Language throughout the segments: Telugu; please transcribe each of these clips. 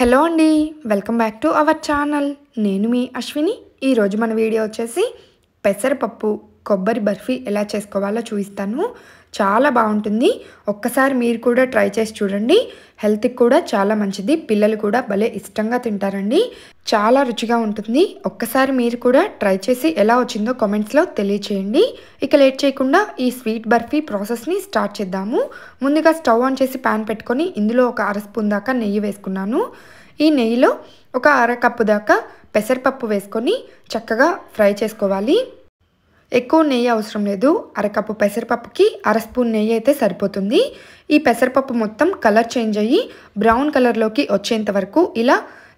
హలో అండి welcome back to our channel నేను మీ అశ్విని ఈరోజు మన వీడియో వచ్చేసి పెసరపప్పు కొబ్బరి బర్ఫీ ఎలా చేసుకోవాలో చూపిస్తాను చాలా బాగుంటుంది ఒక్కసారి మీరు కూడా ట్రై చేసి చూడండి హెల్త్కి కూడా చాలా మంచిది పిల్లలు కూడా భలే ఇష్టంగా తింటారండి చాలా రుచిగా ఉంటుంది ఒక్కసారి మీరు కూడా ట్రై చేసి ఎలా వచ్చిందో కామెంట్స్లో తెలియచేయండి ఇక లేట్ చేయకుండా ఈ స్వీట్ బర్ఫీ ప్రాసెస్ని స్టార్ట్ చేద్దాము ముందుగా స్టవ్ ఆన్ చేసి ప్యాన్ పెట్టుకొని ఇందులో ఒక అర స్పూన్ దాకా నెయ్యి వేసుకున్నాను ఈ నెయ్యిలో ఒక అర కప్పు దాకా పెసరపప్పు వేసుకొని చక్కగా ఫ్రై చేసుకోవాలి ఎక్కువ నెయ్యి అవసరం లేదు అరకప్పు పెసరపప్పుకి అర స్పూన్ నెయ్యి అయితే సరిపోతుంది ఈ పెసరపప్పు మొత్తం కలర్ చేంజ్ అయ్యి బ్రౌన్ కలర్లోకి వచ్చేంత వరకు ఇలా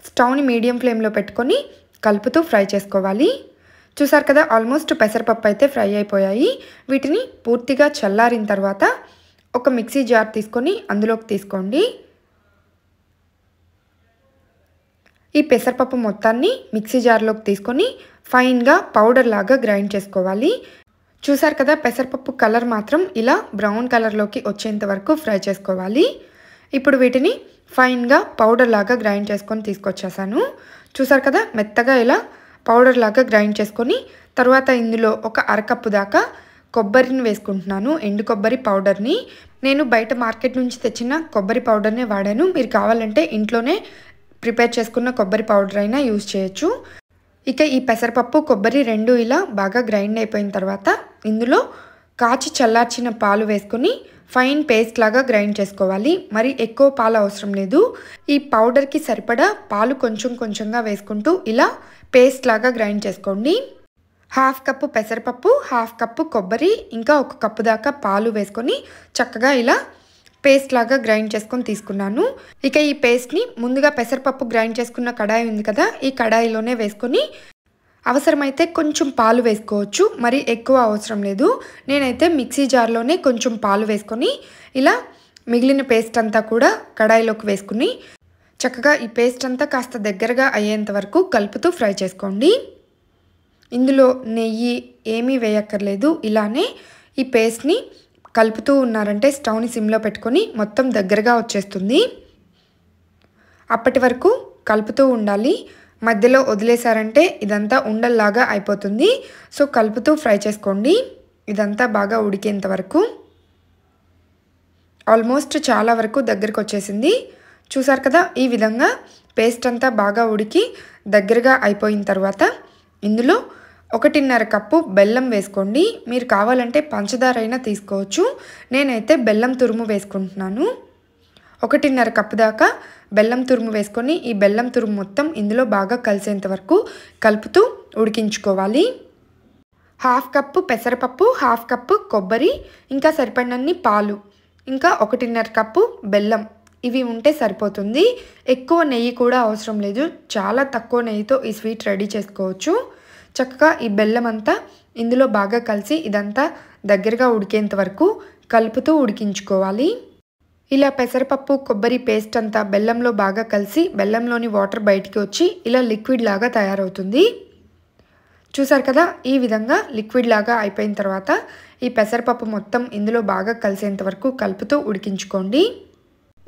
స్టవ్ని మీడియం ఫ్లేమ్లో పెట్టుకొని కలుపుతూ ఫ్రై చేసుకోవాలి చూసారు కదా ఆల్మోస్ట్ పెసరపప్పు అయితే ఫ్రై అయిపోయాయి వీటిని పూర్తిగా చల్లారిన తర్వాత ఒక మిక్సీ జార్ తీసుకొని అందులోకి తీసుకోండి ఈ పెసరపప్పు మొత్తాన్ని మిక్సీ జార్లోకి తీసుకొని ఫైన్గా పౌడర్ లాగా గ్రైండ్ చేసుకోవాలి చూసారు కదా పెసరపప్పు కలర్ మాత్రం ఇలా బ్రౌన్ కలర్లోకి వచ్చేంత వరకు ఫ్రై చేసుకోవాలి ఇప్పుడు వీటిని ఫైన్గా పౌడర్ లాగా గ్రైండ్ చేసుకొని తీసుకొచ్చేసాను చూసారు కదా మెత్తగా ఇలా పౌడర్ లాగా గ్రైండ్ చేసుకొని తర్వాత ఇందులో ఒక అరకప్పు దాకా కొబ్బరిని వేసుకుంటున్నాను ఎండు కొబ్బరి పౌడర్ని నేను బయట మార్కెట్ నుంచి తెచ్చిన కొబ్బరి పౌడర్నే వాడాను మీరు కావాలంటే ఇంట్లోనే ప్రిపేర్ చేసుకున్న కొబ్బరి పౌడర్ అయినా యూజ్ చేయొచ్చు ఇక ఈ పెసరపప్పు కొబ్బరి రెండు ఇలా బాగా గ్రైండ్ అయిపోయిన తర్వాత ఇందులో కాచి చల్లార్చిన పాలు వేసుకొని ఫైన్ పేస్ట్ లాగా గ్రైండ్ చేసుకోవాలి మరి ఎక్కువ పాలు అవసరం లేదు ఈ పౌడర్కి సరిపడా పాలు కొంచెం కొంచెంగా వేసుకుంటూ ఇలా పేస్ట్ లాగా గ్రైండ్ చేసుకోండి హాఫ్ కప్పు పెసరపప్పు హాఫ్ కప్పు కొబ్బరి ఇంకా ఒక కప్పు దాకా పాలు వేసుకొని చక్కగా ఇలా పేస్ట్ లాగా గ్రైండ్ చేసుకొని తీసుకున్నాను ఇక ఈ పేస్ట్ని ముందుగా పెసరపప్పు గ్రైండ్ చేసుకున్న కడాయి ఉంది కదా ఈ కడాయిలోనే వేసుకొని అవసరమైతే కొంచెం పాలు వేసుకోవచ్చు మరి ఎక్కువ అవసరం లేదు నేనైతే మిక్సీ జార్లోనే కొంచెం పాలు వేసుకొని ఇలా మిగిలిన పేస్ట్ అంతా కూడా కడాయిలోకి వేసుకుని చక్కగా ఈ పేస్ట్ అంతా కాస్త దగ్గరగా అయ్యేంత వరకు కలుపుతూ ఫ్రై చేసుకోండి ఇందులో నెయ్యి ఏమీ వేయక్కర్లేదు ఇలానే ఈ పేస్ట్ని కలుపుతూ ఉన్నారంటే స్టవ్ని సిమ్లో పెట్టుకొని మొత్తం దగ్గరగా వచ్చేస్తుంది అప్పటి వరకు కలుపుతూ ఉండాలి మధ్యలో వదిలేశారంటే ఇదంతా ఉండల్లాగా అయిపోతుంది సో కలుపుతూ ఫ్రై చేసుకోండి ఇదంతా బాగా ఉడికేంత వరకు ఆల్మోస్ట్ చాలా వరకు దగ్గరకు వచ్చేసింది చూసారు కదా ఈ విధంగా పేస్ట్ అంతా బాగా ఉడికి దగ్గరగా అయిపోయిన తర్వాత ఇందులో ఒకటిన్నర కప్పు బెల్లం వేసుకోండి మీరు కావాలంటే పంచదార అయినా తీసుకోవచ్చు నేనైతే బెల్లం తురుము వేసుకుంటున్నాను ఒకటిన్నర కప్పు దాకా బెల్లం తురుము వేసుకొని ఈ బెల్లం తురుము మొత్తం ఇందులో బాగా కలిసేంత వరకు కలుపుతూ ఉడికించుకోవాలి హాఫ్ కప్పు పెసరపప్పు హాఫ్ కప్పు కొబ్బరి ఇంకా సరిపడినన్ని పాలు ఇంకా ఒకటిన్నర కప్పు బెల్లం ఇవి ఉంటే సరిపోతుంది ఎక్కువ నెయ్యి కూడా అవసరం లేదు చాలా తక్కువ నెయ్యితో ఈ స్వీట్ రెడీ చేసుకోవచ్చు చక్కగా ఈ బెల్లం అంతా ఇందులో బాగా కలిసి ఇదంతా దగ్గరగా ఉడికేంత వరకు కలుపుతూ ఉడికించుకోవాలి ఇలా పెసరపప్పు కొబ్బరి పేస్ట్ అంతా బెల్లంలో బాగా కలిసి బెల్లంలోని వాటర్ బయటికి వచ్చి ఇలా లిక్విడ్ లాగా తయారవుతుంది చూసారు కదా ఈ విధంగా లిక్విడ్ లాగా అయిపోయిన తర్వాత ఈ పెసరపప్పు మొత్తం ఇందులో బాగా కలిసేంత వరకు కలుపుతూ ఉడికించుకోండి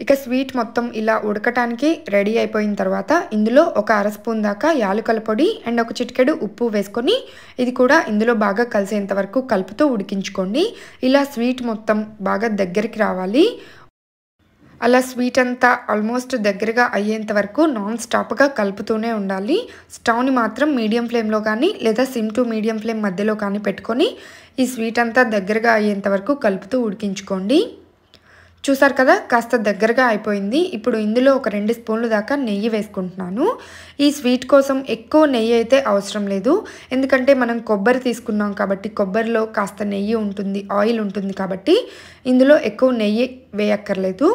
ఇక స్వీట్ మొత్తం ఇలా ఉడకటానికి రెడీ అయిపోయిన తర్వాత ఇందులో ఒక అర స్పూన్ దాకా యాలకల పొడి అండ్ ఒక చిటికెడు ఉప్పు వేసుకొని ఇది కూడా ఇందులో బాగా కలిసేంత వరకు కలుపుతూ ఉడికించుకోండి ఇలా స్వీట్ మొత్తం బాగా దగ్గరికి రావాలి అలా స్వీట్ అంతా ఆల్మోస్ట్ దగ్గరగా అయ్యేంత వరకు నాన్ స్టాప్గా కలుపుతూనే ఉండాలి స్టవ్ని మాత్రం మీడియం ఫ్లేమ్లో కానీ లేదా సిమ్ టు మీడియం ఫ్లేమ్ మధ్యలో కానీ పెట్టుకొని ఈ స్వీట్ అంతా దగ్గరగా అయ్యేంత వరకు కలుపుతూ ఉడికించుకోండి చూసారు కదా కాస్త దగ్గరగా అయిపోయింది ఇప్పుడు ఇందులో ఒక రెండు స్పూన్లు దాకా నెయ్యి వేసుకుంటున్నాను ఈ స్వీట్ కోసం ఎక్కువ నెయ్యి అయితే అవసరం లేదు ఎందుకంటే మనం కొబ్బరి తీసుకున్నాం కాబట్టి కొబ్బరిలో కాస్త నెయ్యి ఉంటుంది ఆయిల్ ఉంటుంది కాబట్టి ఇందులో ఎక్కువ నెయ్యి వేయక్కర్లేదు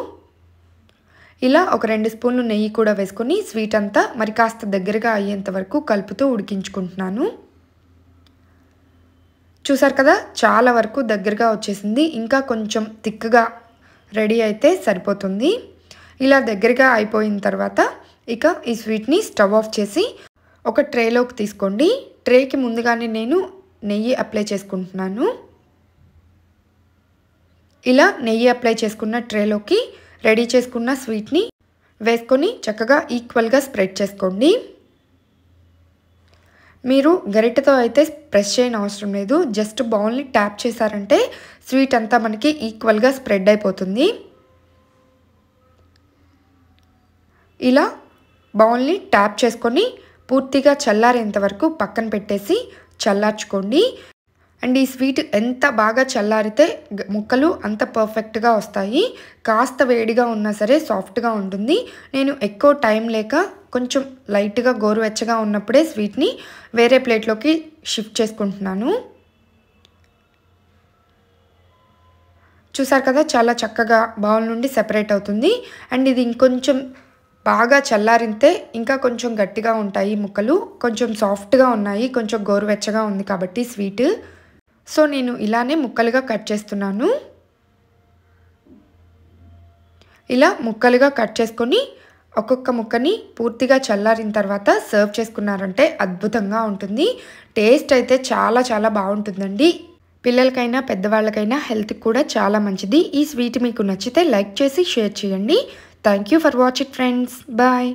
ఇలా ఒక రెండు స్పూన్లు నెయ్యి కూడా వేసుకొని స్వీట్ అంతా మరి కాస్త దగ్గరగా అయ్యేంత వరకు కలుపుతూ ఉడికించుకుంటున్నాను చూసారు కదా చాలా వరకు దగ్గరగా వచ్చేసింది ఇంకా కొంచెం తిక్కగా రెడీ అయితే సరిపోతుంది ఇలా దగ్గరగా అయిపోయిన తర్వాత ఇక ఈ స్వీట్ని స్టవ్ ఆఫ్ చేసి ఒక ట్రేలోకి తీసుకోండి ట్రేకి ముందుగానే నేను నెయ్యి అప్లై చేసుకుంటున్నాను ఇలా నెయ్యి అప్లై చేసుకున్న ట్రేలోకి రెడీ చేసుకున్న స్వీట్ని వేసుకొని చక్కగా ఈక్వల్గా స్ప్రెడ్ చేసుకోండి మీరు గరిటతో అయితే ప్రెస్ చేయని అవసరం లేదు జస్ట్ బౌల్ని ట్యాప్ చేశారంటే స్వీట్ అంతా మనకి ఈక్వల్గా స్ప్రెడ్ అయిపోతుంది ఇలా బౌల్ని ట్యాప్ చేసుకొని పూర్తిగా చల్లారేంత వరకు పక్కన పెట్టేసి చల్లార్చుకోండి అండ్ ఈ స్వీట్ ఎంత బాగా చల్లారితే ముక్కలు అంత పర్ఫెక్ట్గా వస్తాయి కాస్త వేడిగా ఉన్నా సరే సాఫ్ట్గా ఉంటుంది నేను ఎక్కువ టైం లేక కొంచెం లైట్గా గోరువెచ్చగా ఉన్నప్పుడే స్వీట్ని వేరే ప్లేట్లోకి షిఫ్ట్ చేసుకుంటున్నాను చూసారు కదా చాలా చక్కగా బౌల్ నుండి సెపరేట్ అవుతుంది అండ్ ఇది ఇంకొంచెం బాగా చల్లారితే ఇంకా కొంచెం గట్టిగా ఉంటాయి ముక్కలు కొంచెం సాఫ్ట్గా ఉన్నాయి కొంచెం గోరువెచ్చగా ఉంది కాబట్టి స్వీట్ సో నేను ఇలానే ముక్కలుగా కట్ చేస్తున్నాను ఇలా ముక్కలుగా కట్ చేసుకొని ఒక్కొక్క ముక్కని పూర్తిగా చల్లారిన తర్వాత సర్వ్ చేసుకున్నారంటే అద్భుతంగా ఉంటుంది టేస్ట్ అయితే చాలా చాలా బాగుంటుందండి పిల్లలకైనా పెద్దవాళ్ళకైనా హెల్త్కి కూడా చాలా మంచిది ఈ స్వీట్ మీకు నచ్చితే లైక్ చేసి షేర్ చేయండి thank for watching friends bye